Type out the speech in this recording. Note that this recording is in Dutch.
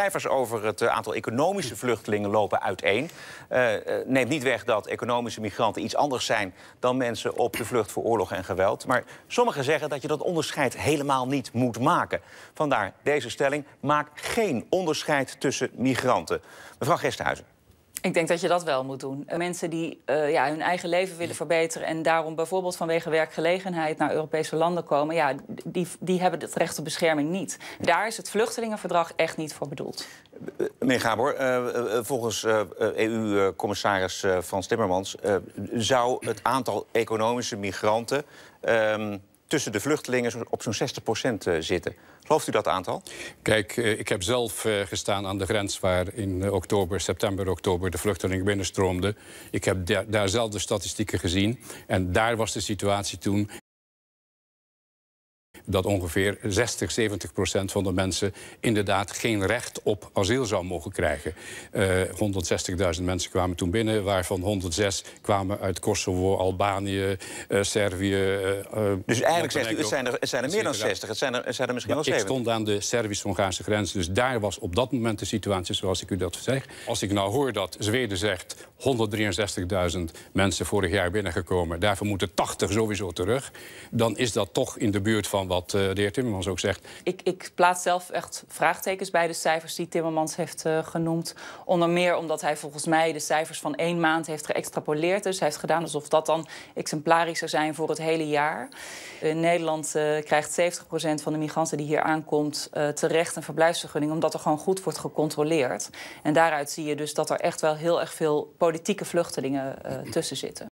cijfers over het eh, aantal economische vluchtelingen lopen uiteen. Uh, neemt niet weg dat economische migranten iets anders zijn dan mensen op de vlucht voor oorlog en geweld. Maar sommigen zeggen dat je dat onderscheid helemaal niet moet maken. Vandaar deze stelling: maak geen onderscheid tussen migranten. Mevrouw Gesthuizen. Ik denk dat je dat wel moet doen. Mensen die eh, ja, hun eigen leven willen verbeteren en daarom bijvoorbeeld vanwege werkgelegenheid naar Europese landen komen, ja, die, die hebben het recht op bescherming niet. Daar is het vluchtelingenverdrag echt niet voor bedoeld. Meneer Gabor, eh, eh, volgens EU-commissaris Frans Timmermans zou het aantal economische migranten. Ehm, tussen de vluchtelingen op zo'n 60% eh, zitten. Gelooft u dat aantal? Kijk, eh, ik heb zelf eh, gestaan aan de grens waar in oktober, september, oktober de vluchtelingen binnenstroomden. Ik heb daar zelf de statistieken gezien. En daar was de situatie toen dat ongeveer 60, 70 procent van de mensen inderdaad geen recht op asiel zou mogen krijgen. 160.000 eh, mensen kwamen toen binnen, waarvan 106 kwamen uit Kosovo, Albanië, uh, Servië. Eh, dus eigenlijk zegt u, het zijn er, zijn er meer dan 60, het zijn er, er misschien wel 70. Ik stond aan de Servisch-Hongaarse grens, dus daar was op dat moment de situatie zoals ik u dat zeg. Als ik nou hoor dat Zweden zegt 163.000 mensen vorig jaar binnengekomen, daarvan moeten 80 sowieso terug, dan is dat toch in de buurt van wat eh, de heer Timmermans ook zegt. Ik, ik, plaats zelf echt vraagtekens bij de cijfers die Timmermans heeft eh, genoemd. Onder meer omdat hij volgens mij de cijfers van één maand heeft geëxtrapoleerd. Dus hij heeft gedaan alsof dat dan exemplarisch zou zijn voor het hele jaar. In Nederland eh, krijgt 70% van de migranten die hier aankomt terecht een verblijfsvergunning... omdat er gewoon goed wordt gecontroleerd. En daaruit zie je dus dat er echt wel heel erg veel politieke vluchtelingen tussen zitten.